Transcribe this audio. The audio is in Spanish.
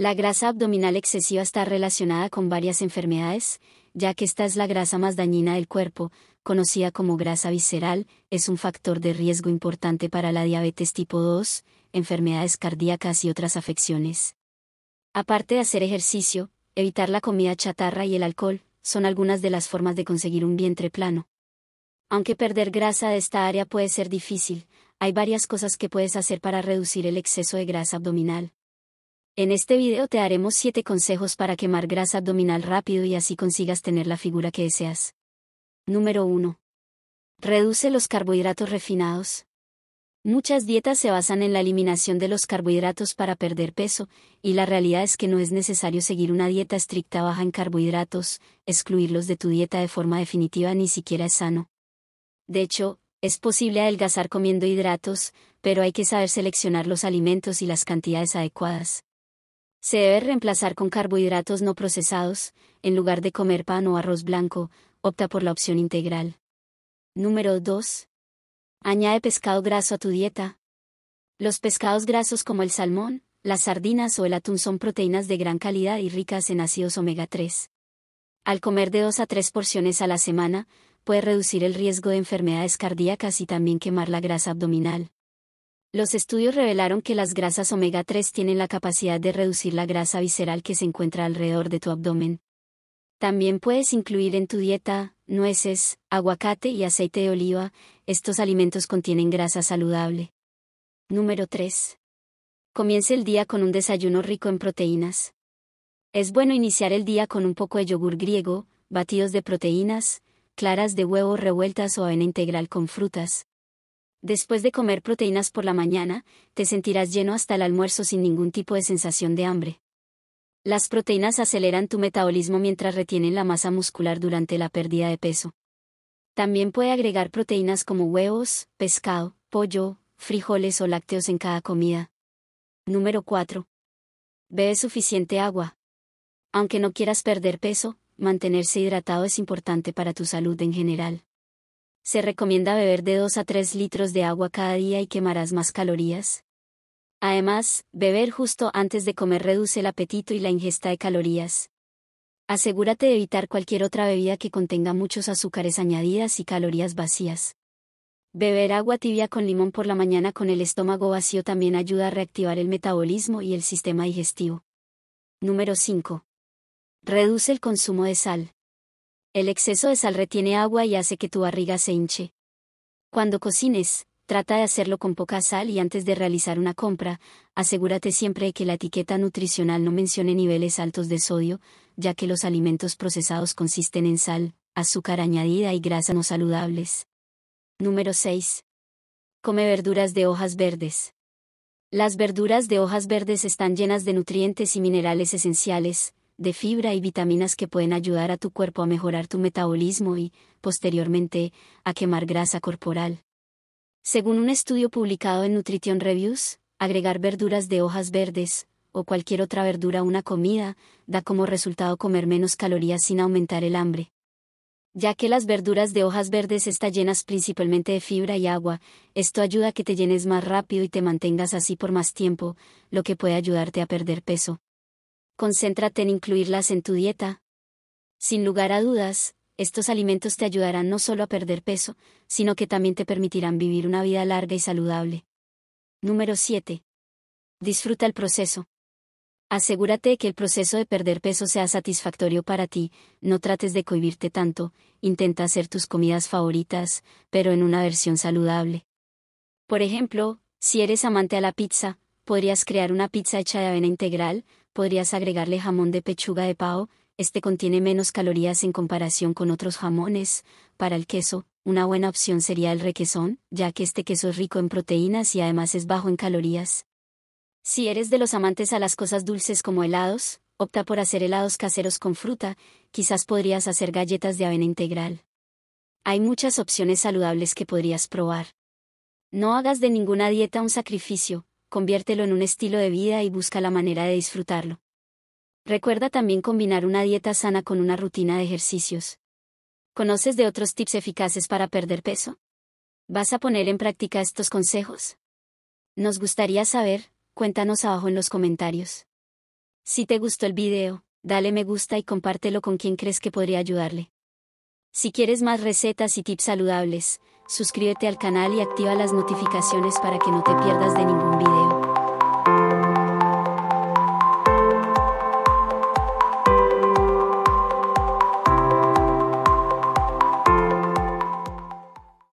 La grasa abdominal excesiva está relacionada con varias enfermedades, ya que esta es la grasa más dañina del cuerpo, conocida como grasa visceral, es un factor de riesgo importante para la diabetes tipo 2, enfermedades cardíacas y otras afecciones. Aparte de hacer ejercicio, evitar la comida chatarra y el alcohol, son algunas de las formas de conseguir un vientre plano. Aunque perder grasa de esta área puede ser difícil, hay varias cosas que puedes hacer para reducir el exceso de grasa abdominal. En este video te daremos 7 consejos para quemar grasa abdominal rápido y así consigas tener la figura que deseas. Número 1. Reduce los carbohidratos refinados. Muchas dietas se basan en la eliminación de los carbohidratos para perder peso, y la realidad es que no es necesario seguir una dieta estricta baja en carbohidratos, excluirlos de tu dieta de forma definitiva ni siquiera es sano. De hecho, es posible adelgazar comiendo hidratos, pero hay que saber seleccionar los alimentos y las cantidades adecuadas. Se debe reemplazar con carbohidratos no procesados, en lugar de comer pan o arroz blanco, opta por la opción integral. Número 2. Añade pescado graso a tu dieta. Los pescados grasos como el salmón, las sardinas o el atún son proteínas de gran calidad y ricas en ácidos omega 3. Al comer de 2 a 3 porciones a la semana, puede reducir el riesgo de enfermedades cardíacas y también quemar la grasa abdominal. Los estudios revelaron que las grasas omega 3 tienen la capacidad de reducir la grasa visceral que se encuentra alrededor de tu abdomen. También puedes incluir en tu dieta nueces, aguacate y aceite de oliva, estos alimentos contienen grasa saludable. Número 3. Comience el día con un desayuno rico en proteínas. Es bueno iniciar el día con un poco de yogur griego, batidos de proteínas, claras de huevo revueltas o avena integral con frutas, Después de comer proteínas por la mañana, te sentirás lleno hasta el almuerzo sin ningún tipo de sensación de hambre. Las proteínas aceleran tu metabolismo mientras retienen la masa muscular durante la pérdida de peso. También puede agregar proteínas como huevos, pescado, pollo, frijoles o lácteos en cada comida. Número 4. Bebe suficiente agua. Aunque no quieras perder peso, mantenerse hidratado es importante para tu salud en general. Se recomienda beber de 2 a 3 litros de agua cada día y quemarás más calorías. Además, beber justo antes de comer reduce el apetito y la ingesta de calorías. Asegúrate de evitar cualquier otra bebida que contenga muchos azúcares añadidas y calorías vacías. Beber agua tibia con limón por la mañana con el estómago vacío también ayuda a reactivar el metabolismo y el sistema digestivo. Número 5. Reduce el consumo de sal. El exceso de sal retiene agua y hace que tu barriga se hinche. Cuando cocines, trata de hacerlo con poca sal y antes de realizar una compra, asegúrate siempre de que la etiqueta nutricional no mencione niveles altos de sodio, ya que los alimentos procesados consisten en sal, azúcar añadida y grasa no saludables. Número 6. Come verduras de hojas verdes. Las verduras de hojas verdes están llenas de nutrientes y minerales esenciales, de fibra y vitaminas que pueden ayudar a tu cuerpo a mejorar tu metabolismo y, posteriormente, a quemar grasa corporal. Según un estudio publicado en Nutrition Reviews, agregar verduras de hojas verdes, o cualquier otra verdura a una comida, da como resultado comer menos calorías sin aumentar el hambre. Ya que las verduras de hojas verdes están llenas principalmente de fibra y agua, esto ayuda a que te llenes más rápido y te mantengas así por más tiempo, lo que puede ayudarte a perder peso concéntrate en incluirlas en tu dieta. Sin lugar a dudas, estos alimentos te ayudarán no solo a perder peso, sino que también te permitirán vivir una vida larga y saludable. Número 7. Disfruta el proceso. Asegúrate de que el proceso de perder peso sea satisfactorio para ti, no trates de cohibirte tanto, intenta hacer tus comidas favoritas, pero en una versión saludable. Por ejemplo, si eres amante a la pizza, podrías crear una pizza hecha de avena integral, podrías agregarle jamón de pechuga de pavo, este contiene menos calorías en comparación con otros jamones. Para el queso, una buena opción sería el requesón, ya que este queso es rico en proteínas y además es bajo en calorías. Si eres de los amantes a las cosas dulces como helados, opta por hacer helados caseros con fruta, quizás podrías hacer galletas de avena integral. Hay muchas opciones saludables que podrías probar. No hagas de ninguna dieta un sacrificio, conviértelo en un estilo de vida y busca la manera de disfrutarlo. Recuerda también combinar una dieta sana con una rutina de ejercicios. ¿Conoces de otros tips eficaces para perder peso? ¿Vas a poner en práctica estos consejos? Nos gustaría saber, cuéntanos abajo en los comentarios. Si te gustó el video, dale me gusta y compártelo con quien crees que podría ayudarle. Si quieres más recetas y tips saludables, suscríbete al canal y activa las notificaciones para que no te pierdas de ningún video.